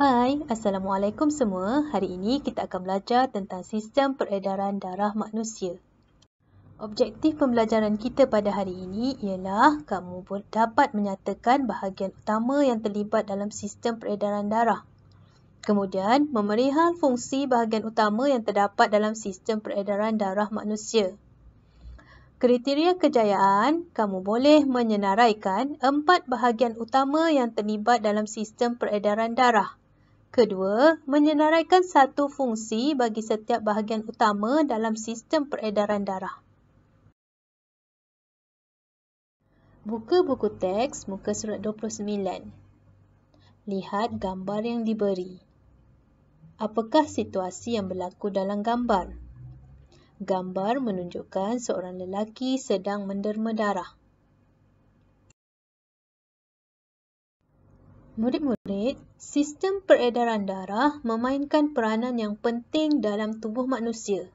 Hai, Assalamualaikum semua. Hari ini kita akan belajar tentang sistem peredaran darah manusia. Objektif pembelajaran kita pada hari ini ialah kamu dapat menyatakan bahagian utama yang terlibat dalam sistem peredaran darah. Kemudian, memerihal fungsi bahagian utama yang terdapat dalam sistem peredaran darah manusia. Kriteria kejayaan, kamu boleh menyenaraikan empat bahagian utama yang terlibat dalam sistem peredaran darah. Kedua, menyenaraikan satu fungsi bagi setiap bahagian utama dalam sistem peredaran darah. Buka buku teks muka surat 29. Lihat gambar yang diberi. Apakah situasi yang berlaku dalam gambar? Gambar menunjukkan seorang lelaki sedang menderma darah. murid-murid, sistem peredaran darah memainkan peranan yang penting dalam tubuh manusia.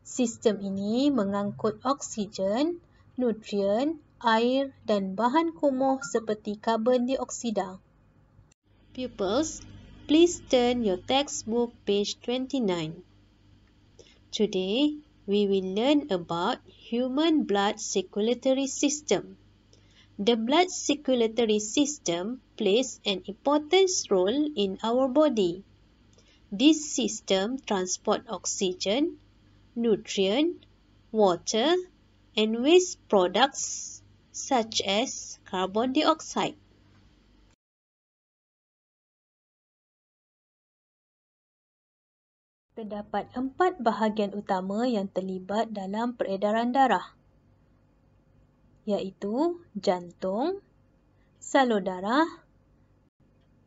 Sistem ini mengangkut oksigen, nutrien, air dan bahan kumuh seperti karbon dioksida. Pupils, please turn your textbook page 29. Today, we will learn about human blood circulatory system. The blood circulatory system plays an important role in our body. This system transport oxygen, nutrient, water, and waste products such as carbon dioxide. Terdapat empat bahagian utama yang terlibat dalam peredaran darah yaitu jantung, salur darah,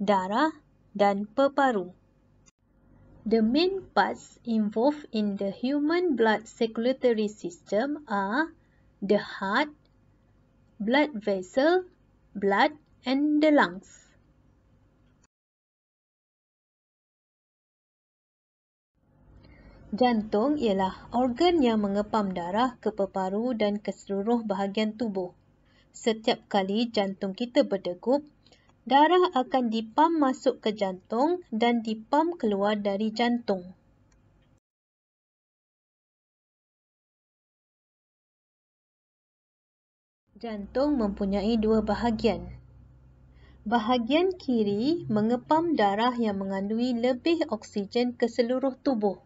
darah dan peparu. The main parts involved in the human blood circulatory system are the heart, blood vessel, blood and the lungs. Jantung ialah organ yang mengepam darah ke peparu dan ke seluruh bahagian tubuh. Setiap kali jantung kita berdegup, darah akan dipam masuk ke jantung dan dipam keluar dari jantung. Jantung mempunyai dua bahagian. Bahagian kiri mengepam darah yang mengandungi lebih oksigen ke seluruh tubuh.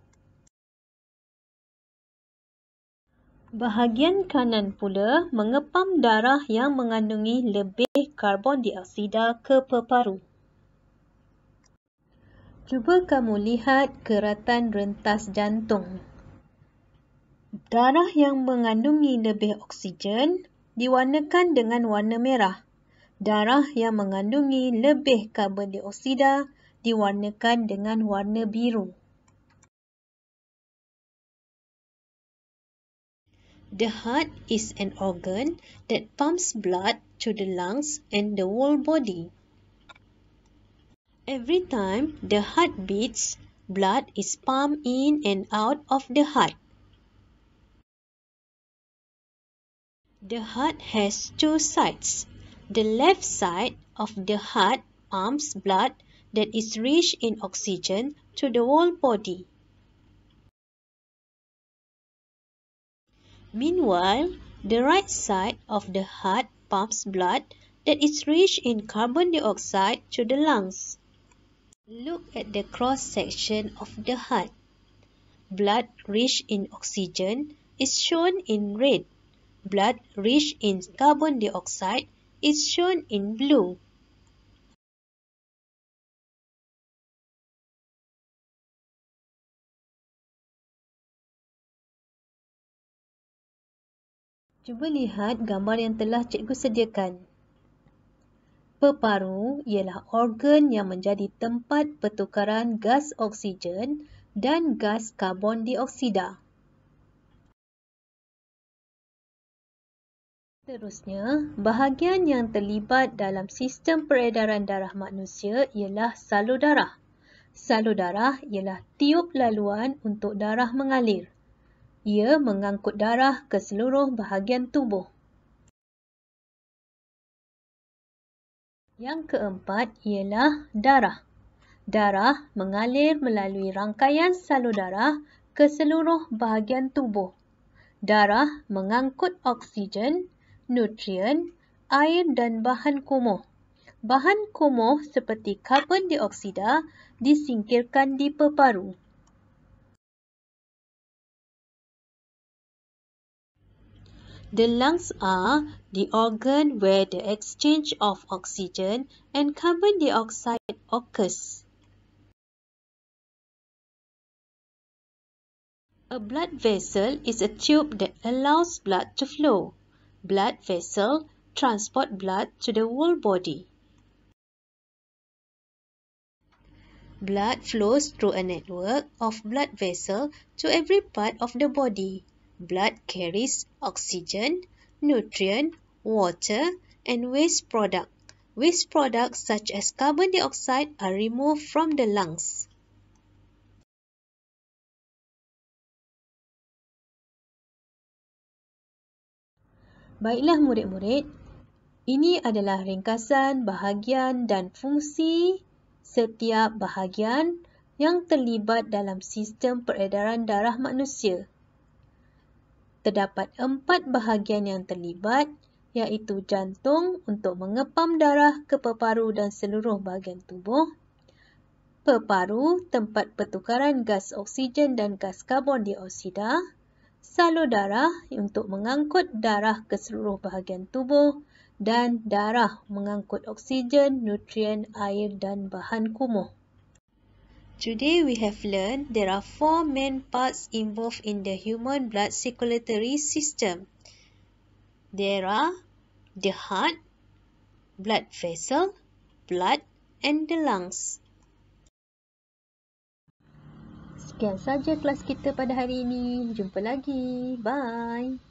Bahagian kanan pula mengepam darah yang mengandungi lebih karbon dioksida ke peparu. Cuba kamu lihat keratan rentas jantung. Darah yang mengandungi lebih oksigen diwarnakan dengan warna merah. Darah yang mengandungi lebih karbon dioksida diwarnakan dengan warna biru. The heart is an organ that pumps blood to the lungs and the whole body. Every time the heart beats, blood is pumped in and out of the heart. The heart has two sides. The left side of the heart pumps blood that is rich in oxygen to the whole body. Meanwhile, the right side of the heart pumps blood that is rich in carbon dioxide to the lungs. Look at the cross-section of the heart. Blood rich in oxygen is shown in red. Blood rich in carbon dioxide is shown in blue. Cuba lihat gambar yang telah cikgu sediakan. Peparu ialah organ yang menjadi tempat pertukaran gas oksigen dan gas karbon dioksida. Seterusnya, bahagian yang terlibat dalam sistem peredaran darah manusia ialah salur darah. Salur darah ialah tiup laluan untuk darah mengalir. Ia mengangkut darah ke seluruh bahagian tubuh. Yang keempat ialah darah. Darah mengalir melalui rangkaian salur darah ke seluruh bahagian tubuh. Darah mengangkut oksigen, nutrien, air dan bahan kumuh. Bahan kumuh seperti karbon dioksida disingkirkan di peparu. The lungs are the organ where the exchange of oxygen and carbon dioxide occurs. A blood vessel is a tube that allows blood to flow. Blood vessel transport blood to the whole body. Blood flows through a network of blood vessels to every part of the body. blood carries oxygen, nutrient, water and waste product. Waste products such as carbon dioxide are removed from the lungs. Baiklah murid-murid, ini adalah ringkasan bahagian dan fungsi setiap bahagian yang terlibat dalam sistem peredaran darah manusia terdapat empat bahagian yang terlibat iaitu jantung untuk mengepam darah ke peparu dan seluruh bahagian tubuh, peparu tempat pertukaran gas oksigen dan gas karbon dioksida, salur darah untuk mengangkut darah ke seluruh bahagian tubuh dan darah mengangkut oksigen, nutrien, air dan bahan kumuh. Today we have learned there are four main parts involved in the human blood circulatory system. There are the heart, blood vessel, blood and the lungs. Sekian saja kelas kita pada hari ini. Jumpa lagi. Bye.